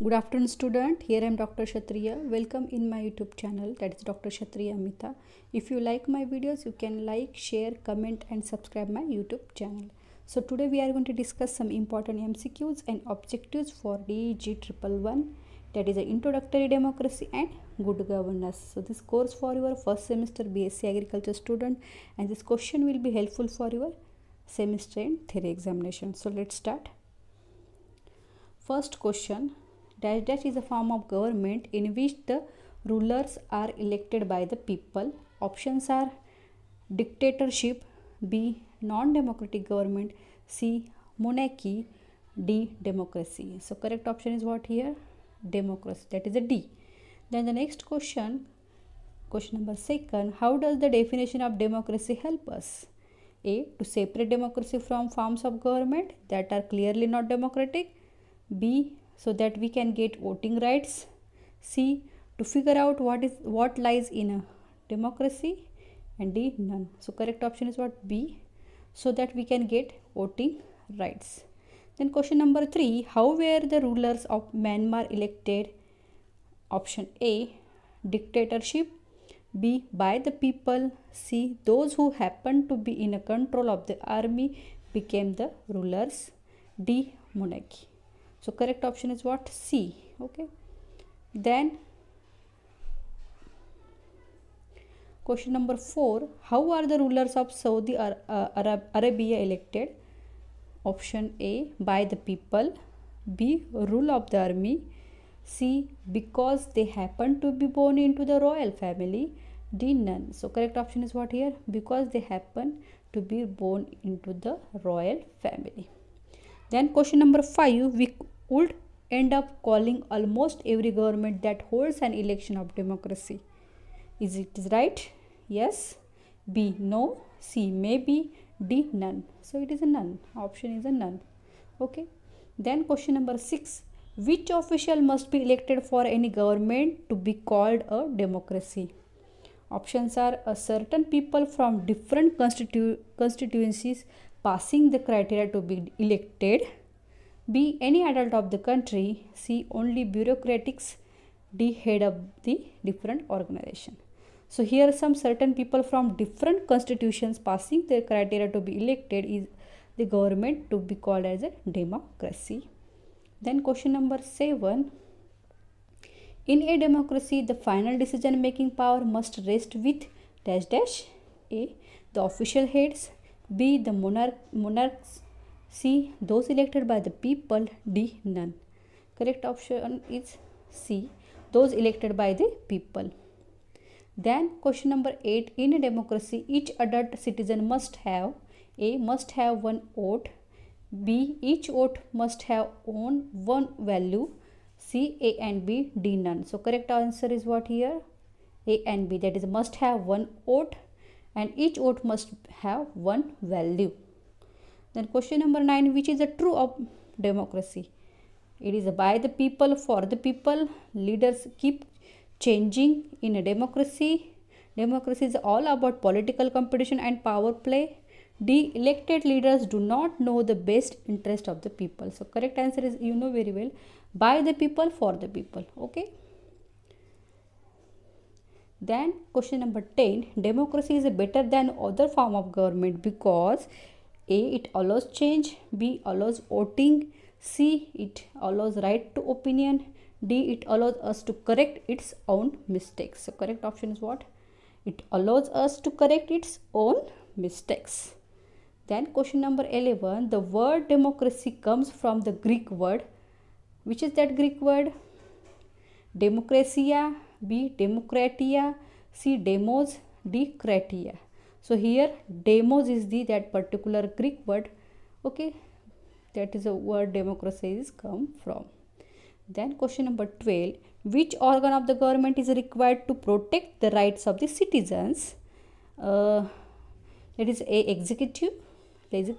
Good afternoon student, here I am Dr. Kshatriya. Welcome in my YouTube channel that is Dr. Kshatriya Amita. If you like my videos, you can like, share, comment and subscribe my YouTube channel. So today we are going to discuss some important MCQs and objectives for DG111 that is an introductory democracy and good governance. So this course for your first semester BSc agriculture student and this question will be helpful for your semester and theory examination. So let's start. First question dash dash is a form of government in which the rulers are elected by the people options are dictatorship b non democratic government c monarchy d democracy so correct option is what here democracy that is a d then the next question question number second how does the definition of democracy help us a to separate democracy from forms of government that are clearly not democratic b so that we can get voting rights c to figure out what is what lies in a democracy and d none so correct option is what b so that we can get voting rights then question number 3 how were the rulers of myanmar elected option a dictatorship b by the people c those who happened to be in a control of the army became the rulers d monarchy so correct option is what c okay then question number 4 how are the rulers of saudi uh, Arab, arabia elected option a by the people b rule of the army c because they happen to be born into the royal family d none so correct option is what here because they happen to be born into the royal family then question number 5, we would end up calling almost every government that holds an election of democracy. Is it right? Yes. B. No. C. Maybe. D. None. So it is a none. Option is a none. Okay. Then question number 6. Which official must be elected for any government to be called a democracy? Options are a certain people from different constitu constituencies passing the criteria to be elected. B. Any adult of the country. C. Only bureaucrats. D. Head of the different organization. So here some certain people from different constitutions passing the criteria to be elected is the government to be called as a democracy. Then question number 7. In a democracy, the final decision making power must rest with dash dash A. The official heads B. The monarch, monarchs. C. Those elected by the people. D. None. Correct option is C. Those elected by the people. Then question number 8. In a democracy, each adult citizen must have A. Must have one vote. B. Each vote must have own one value. C, A and B, D none. So correct answer is what here? A and B that is must have one vote and each vote must have one value. Then question number 9 which is the true of democracy? It is by the people for the people. Leaders keep changing in a democracy. Democracy is all about political competition and power play. D. Elected leaders do not know the best interest of the people. So correct answer is you know very well by the people for the people. Okay. Then question number 10 democracy is better than other form of government because a it allows change b allows voting c it allows right to opinion d it allows us to correct its own mistakes so correct option is what it allows us to correct its own mistakes then question number 11 the word democracy comes from the greek word which is that greek word democracia B. Democratia. C. Demos. D. Kratia. So here demos is the that particular Greek word. Okay. That is a word democracy is come from. Then question number 12. Which organ of the government is required to protect the rights of the citizens? Uh, that is A. Executive.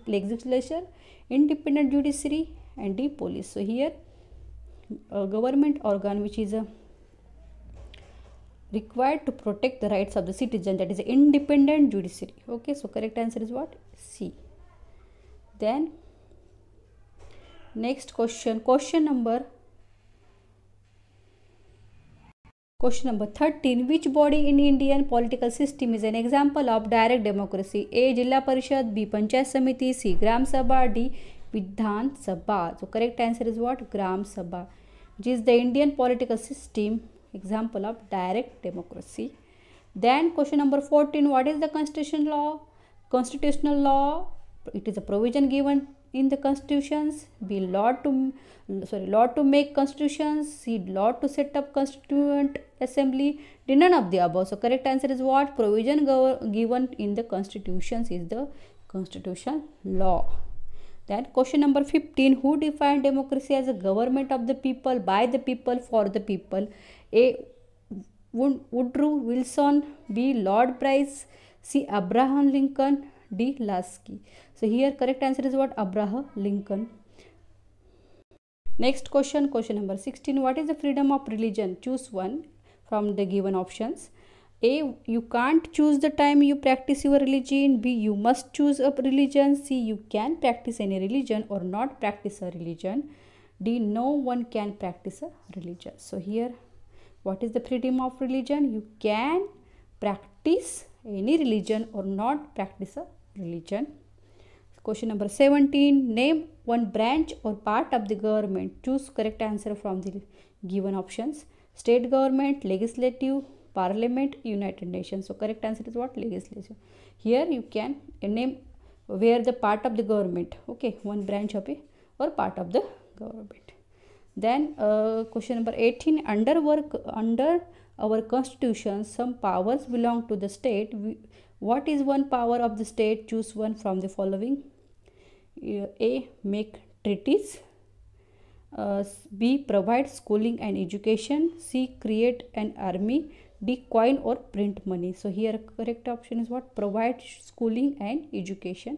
Legislature. Independent judiciary. And D. Police. So here uh, government organ which is a required to protect the rights of the citizen that is independent judiciary okay so correct answer is what c then next question question number question number 13 which body in indian political system is an example of direct democracy a jilla parishad b panchayat samiti c gram sabha d vidhan sabha so correct answer is what gram sabha which is the indian political system example of direct democracy then question number 14 what is the constitutional law constitutional law it is a provision given in the constitutions Be law to sorry law to make constitutions seed law to set up constituent assembly none of the above so correct answer is what provision given in the constitutions is the constitution law then question number 15, who defined democracy as a government of the people, by the people, for the people? A. Woodrow Wilson, B. Lord Price, C. Abraham Lincoln, D. Lasky. So here correct answer is what? Abraham Lincoln. Next question, question number 16. What is the freedom of religion? Choose one from the given options. A. You can't choose the time you practice your religion. B. You must choose a religion. C. You can practice any religion or not practice a religion. D. No one can practice a religion. So here, what is the freedom of religion? You can practice any religion or not practice a religion. Question number 17. Name one branch or part of the government. Choose correct answer from the given options. State government, legislative, parliament united nations so correct answer is what legislature here you can name where the part of the government okay one branch of a or part of the government then uh, question number 18 under work under our constitution some powers belong to the state we, what is one power of the state choose one from the following uh, a make treaties uh, b provide schooling and education c create an army decoin or print money so here correct option is what provide schooling and education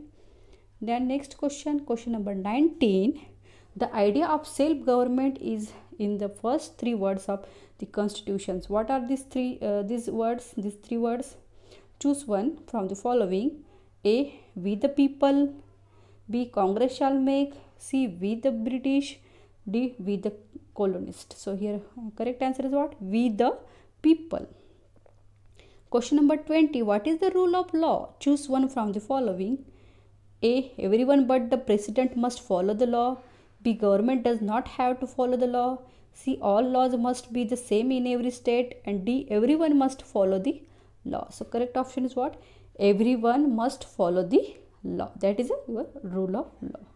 then next question question number 19 the idea of self government is in the first three words of the constitutions what are these three uh, these words these three words choose one from the following a we the people b congress shall make c we the british d we the colonist. so here correct answer is what we the people. Question number 20 What is the rule of law? Choose one from the following A. Everyone but the president must follow the law. B. Government does not have to follow the law. C. All laws must be the same in every state. And D. Everyone must follow the law. So, correct option is what? Everyone must follow the law. That is your rule of law.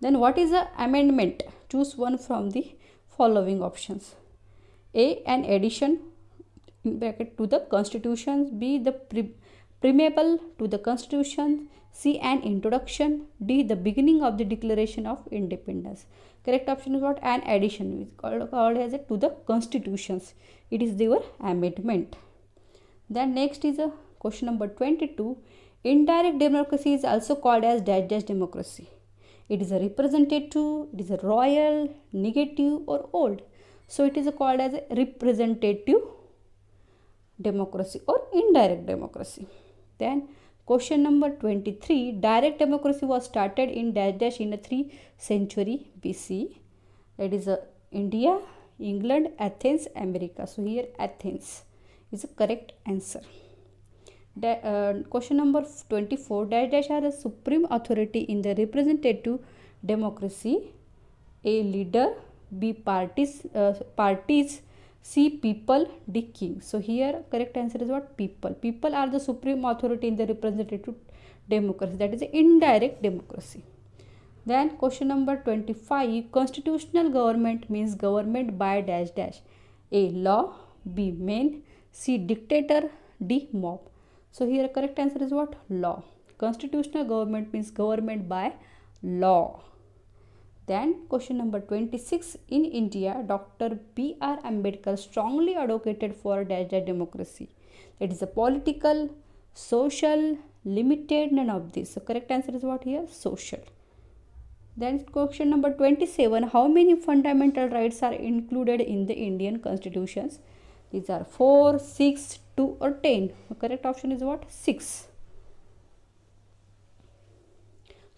Then, what is the amendment? Choose one from the following options A. An addition bracket to the constitutions b the preamble to the constitution c an introduction d the beginning of the declaration of independence correct option is what an addition is called, called as it to the constitutions it is their amendment then next is a question number 22 indirect democracy is also called as digest democracy it is a representative it is a royal negative or old so it is called as representative democracy or indirect democracy. Then question number 23 direct democracy was started in dash dash in the 3 century BC that is uh, India, England, Athens, America. So here Athens is a correct answer. Da uh, question number 24 dash dash are the supreme authority in the representative democracy a leader b parties uh, parties see people decaying so here correct answer is what people people are the supreme authority in the representative democracy that is indirect democracy then question number 25 constitutional government means government by dash dash a law b main c dictator d mob so here correct answer is what law constitutional government means government by law then question number 26 in India Dr. B.R. Ambedkar strongly advocated for democracy. It is a political, social, limited none of these. So correct answer is what here? Social. Then question number 27 how many fundamental rights are included in the Indian constitutions? These are 4, 6, 2 or 10. The correct option is what? 6.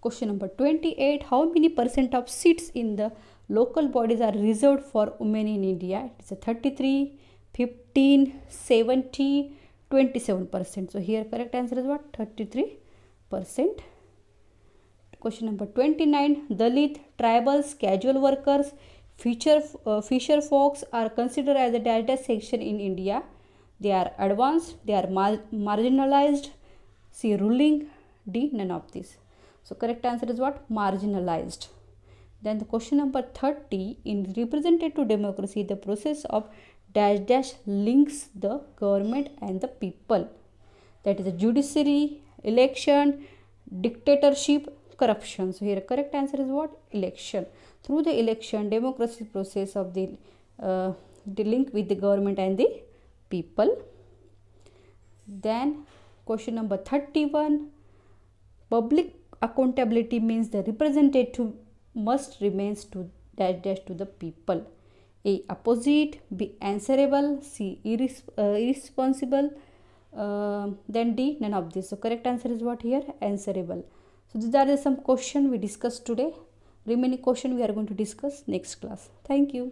Question number 28. How many percent of seats in the local bodies are reserved for women in India? It's a 33, 15, 70, 27 percent. So here correct answer is what? 33 percent. Question number 29. Dalit, tribals, casual workers, Fisher, uh, Fisher folks are considered as a data section in India. They are advanced, they are mar marginalized. See ruling, D, none of these. So correct answer is what? Marginalized. Then the question number 30 in representative democracy the process of dash dash links the government and the people that is the judiciary, election, dictatorship, corruption. So here correct answer is what? Election. Through the election democracy process of the, uh, the link with the government and the people. Then question number 31 public accountability means the representative must remains to dash dash to the people a opposite b answerable c irres uh, irresponsible uh, then d none of this so correct answer is what here answerable so these are the some question we discussed today remaining question we are going to discuss next class thank you